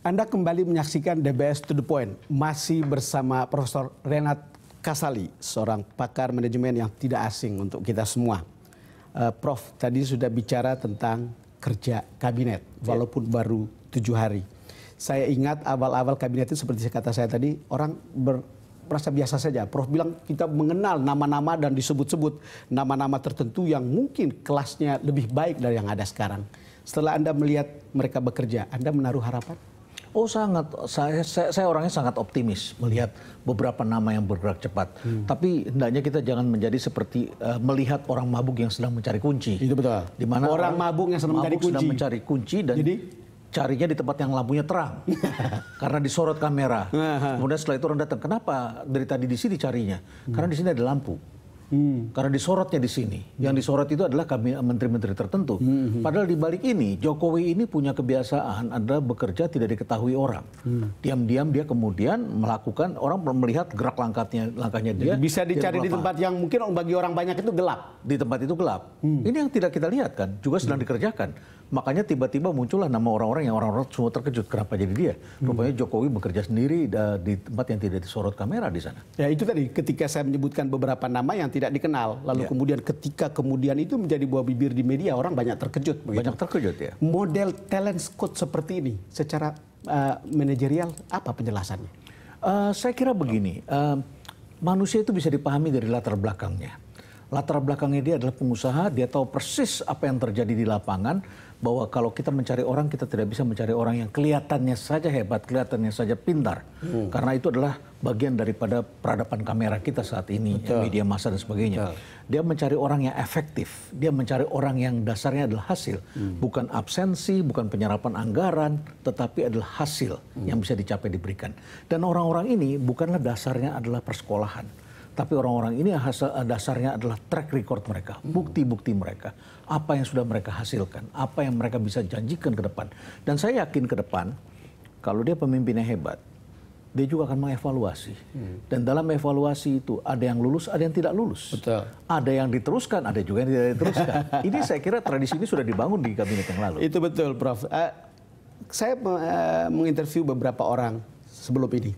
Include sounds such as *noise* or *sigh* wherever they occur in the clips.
Anda kembali menyaksikan DBS to the point masih bersama Profesor Renat Kasali, seorang pakar manajemen yang tidak asing untuk kita semua. Uh, Prof, tadi sudah bicara tentang kerja kabinet, ya. walaupun yeah. baru tujuh hari. Saya ingat awal-awal kabinet itu seperti kata saya tadi, orang ber, merasa biasa saja. Prof bilang kita mengenal nama-nama dan disebut-sebut nama-nama tertentu yang mungkin kelasnya lebih baik dari yang ada sekarang. Setelah Anda melihat mereka bekerja, Anda menaruh harapan? Oh sangat, saya, saya, saya orangnya sangat optimis melihat beberapa nama yang bergerak cepat. Hmm. Tapi hendaknya kita jangan menjadi seperti uh, melihat orang mabuk yang sedang mencari kunci. Itu betul. Di orang, orang mabuk yang sedang mabuk mencari kunci. mencari kunci dan Jadi? carinya di tempat yang lampunya terang *laughs* karena disorot kamera. Kemudian setelah itu orang datang, kenapa dari tadi di sini carinya? Hmm. Karena di sini ada lampu. Hmm. Karena disorotnya di sini. Hmm. Yang disorot itu adalah kami menteri-menteri tertentu. Hmm, hmm. Padahal di balik ini Jokowi ini punya kebiasaan adalah bekerja tidak diketahui orang. Hmm. Diam-diam hmm. dia kemudian melakukan orang melihat gerak langkahnya langkahnya dia. Jadi bisa dicari di tempat yang mungkin bagi orang banyak itu gelap. Di tempat itu gelap. Hmm. Ini yang tidak kita lihat kan, juga sedang hmm. dikerjakan Makanya tiba-tiba muncullah nama orang-orang yang orang-orang semua terkejut kenapa jadi dia. Hmm. Rupanya Jokowi bekerja sendiri eh, di tempat yang tidak disorot kamera di sana. Ya itu tadi ketika saya menyebutkan beberapa nama yang tidak dikenal, lalu ya. kemudian ketika kemudian itu menjadi buah bibir di media orang banyak terkejut. Begitu. Banyak terkejut ya. Model talent scout seperti ini secara uh, manajerial apa penjelasannya? Uh, saya kira begini, uh, manusia itu bisa dipahami dari latar belakangnya latar belakangnya dia adalah pengusaha, dia tahu persis apa yang terjadi di lapangan, bahwa kalau kita mencari orang, kita tidak bisa mencari orang yang kelihatannya saja hebat, kelihatannya saja pintar. Hmm. Karena itu adalah bagian daripada peradaban kamera kita saat ini, Betul. media massa dan sebagainya. Betul. Dia mencari orang yang efektif, dia mencari orang yang dasarnya adalah hasil. Hmm. Bukan absensi, bukan penyerapan anggaran, tetapi adalah hasil hmm. yang bisa dicapai diberikan. Dan orang-orang ini bukanlah dasarnya adalah persekolahan tapi orang-orang ini eh, dasarnya adalah track record mereka, hmm. bukti-bukti mereka, apa yang sudah mereka hasilkan, apa yang mereka bisa janjikan ke depan. Dan saya yakin ke depan, kalau dia pemimpinnya hebat, dia juga akan mengevaluasi. Hmm. Dan dalam evaluasi itu ada yang lulus, ada yang tidak lulus. Betul. Ada yang diteruskan, ada juga yang tidak diteruskan. *laughs* ini saya kira tradisi ini sudah dibangun di kabinet yang lalu. Itu betul, Prof. Uh, saya uh, menginterview beberapa orang sebelum ini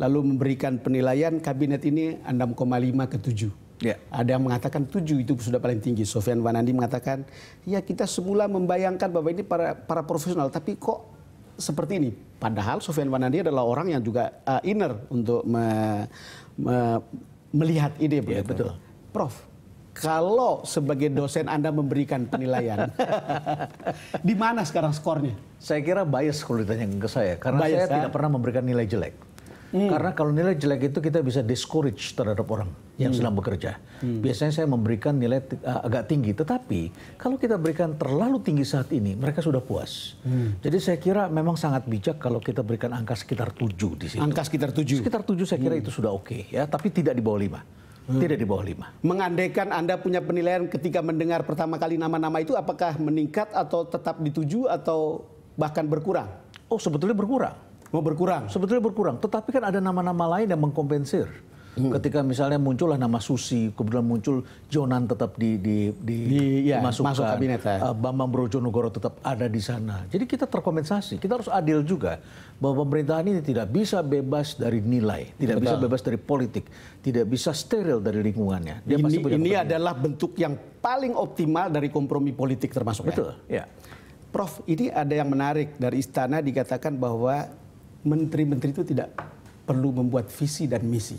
lalu memberikan penilaian kabinet ini 6,5 ke 7. Ya. Ada yang mengatakan tujuh itu sudah paling tinggi. Sofian Wanandi mengatakan, ya kita semula membayangkan bahwa ini para para profesional, tapi kok seperti ini. Padahal Sofian Wanandi adalah orang yang juga uh, inner untuk me, me, melihat ide. Yeah, ya, betul. Prof, kalau sebagai dosen Anda memberikan penilaian, *laughs* di mana sekarang skornya? Saya kira bias kalau ditanya ke saya, karena bias, saya kan? tidak pernah memberikan nilai jelek. Hmm. Karena kalau nilai jelek itu kita bisa discourage terhadap orang yang hmm. sedang bekerja. Hmm. Biasanya saya memberikan nilai agak tinggi, tetapi kalau kita berikan terlalu tinggi saat ini, mereka sudah puas. Hmm. Jadi saya kira memang sangat bijak kalau kita berikan angka sekitar 7 di sini. Angka sekitar 7. Sekitar 7 saya kira hmm. itu sudah oke okay, ya, tapi tidak di bawah 5. Hmm. Tidak di bawah lima. Mengandaikan Anda punya penilaian ketika mendengar pertama kali nama-nama itu, apakah meningkat atau tetap dituju atau bahkan berkurang? Oh, sebetulnya berkurang mau berkurang. Sebetulnya berkurang, tetapi kan ada nama-nama lain yang mengkompensir. Hmm. Ketika misalnya muncullah nama Susi, kemudian muncul Jonan tetap di, di, di, di ya, dimasukkan, masuk kabinet, ya. Eh, Bambang Brojonegoro tetap ada di sana. Jadi kita terkompensasi. Kita harus adil juga bahwa pemerintahan ini tidak bisa bebas dari nilai, tidak Betul. bisa bebas dari politik, tidak bisa steril dari lingkungannya. Dia ini pasti ini adalah bentuk yang paling optimal dari kompromi politik termasuk. Ya. Betul. Ya. ya. Prof, ini ada yang menarik dari istana dikatakan bahwa menteri-menteri itu tidak perlu membuat visi dan misi.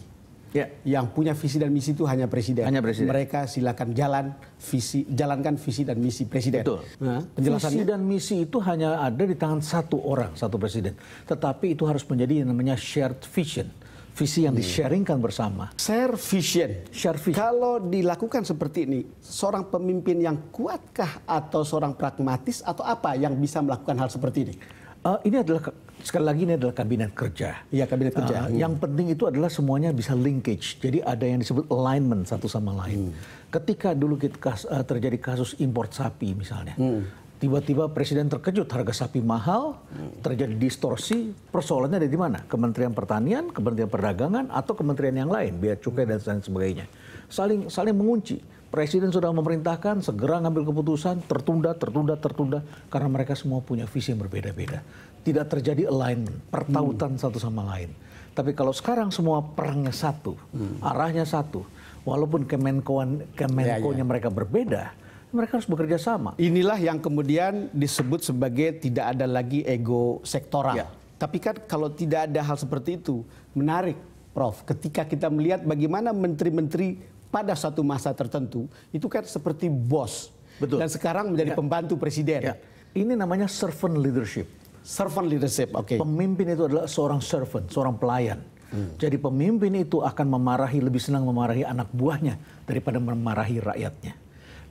Ya. Yang punya visi dan misi itu hanya presiden. Hanya presiden. Mereka silakan jalan visi, jalankan visi dan misi presiden. Betul. Nah, Visi dan misi itu hanya ada di tangan satu orang, satu presiden. Tetapi itu harus menjadi yang namanya shared vision. Visi yang hmm. disharingkan bersama. Share vision. Share vision. Kalau dilakukan seperti ini, seorang pemimpin yang kuatkah atau seorang pragmatis atau apa yang bisa melakukan hal seperti ini? Uh, ini adalah sekali lagi ini adalah kabinet kerja. Iya kabinet kerja. Uh, hmm. Yang penting itu adalah semuanya bisa linkage. Jadi ada yang disebut alignment satu sama lain. Hmm. Ketika dulu kita uh, terjadi kasus impor sapi misalnya. Hmm. Tiba-tiba presiden terkejut harga sapi mahal, hmm. terjadi distorsi. Persoalannya ada di mana? Kementerian Pertanian, Kementerian Perdagangan, atau kementerian yang lain, biaya cukai dan lain sebagainya. Saling saling mengunci Presiden sudah memerintahkan segera ngambil keputusan, tertunda, tertunda, tertunda karena mereka semua punya visi yang berbeda-beda. Tidak terjadi alignment, pertautan hmm. satu sama lain. Tapi kalau sekarang semua perangnya satu, hmm. arahnya satu, walaupun kemenkoan kemenkonya ya, ya. mereka berbeda, mereka harus bekerja sama. Inilah yang kemudian disebut sebagai tidak ada lagi ego sektoral. Ya. Tapi kan kalau tidak ada hal seperti itu, menarik Prof, ketika kita melihat bagaimana menteri-menteri pada satu masa tertentu itu kan seperti bos Betul. dan sekarang menjadi ya. pembantu presiden. Ya. Ini namanya servant leadership. Servant leadership, oke. Okay. Pemimpin itu adalah seorang servant, seorang pelayan. Hmm. Jadi pemimpin itu akan memarahi lebih senang memarahi anak buahnya daripada memarahi rakyatnya.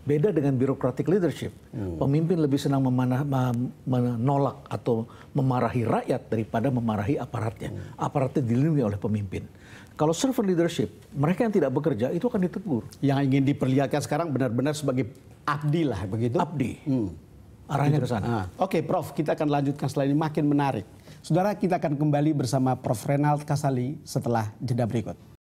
Beda dengan bureaucratic leadership, hmm. pemimpin lebih senang memanah, menolak atau memarahi rakyat daripada memarahi aparatnya. Hmm. Aparatnya dilindungi oleh pemimpin. Kalau servant leadership, mereka yang tidak bekerja itu akan ditegur. Yang ingin diperlihatkan sekarang benar-benar sebagai abdi lah begitu. Abdi. Hmm. Arahnya gitu. ke sana. Ah. Oke, okay, Prof, kita akan lanjutkan setelah ini makin menarik. Saudara, kita akan kembali bersama Prof. Renald Kasali setelah jeda berikut.